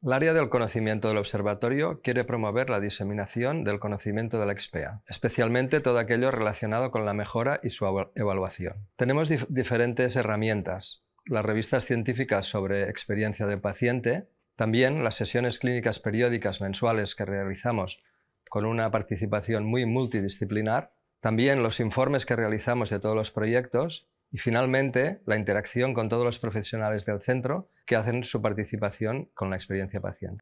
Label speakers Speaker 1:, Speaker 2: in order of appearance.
Speaker 1: El área del conocimiento del observatorio quiere promover la diseminación del conocimiento de la XPEA, especialmente todo aquello relacionado con la mejora y su evaluación. Tenemos diferentes herramientas, las revistas científicas sobre experiencia del paciente, también las sesiones clínicas periódicas mensuales que realizamos con una participación muy multidisciplinar, también los informes que realizamos de todos los proyectos y finalmente la interacción con todos los profesionales del centro que hacen su participación con la
Speaker 2: experiencia paciente.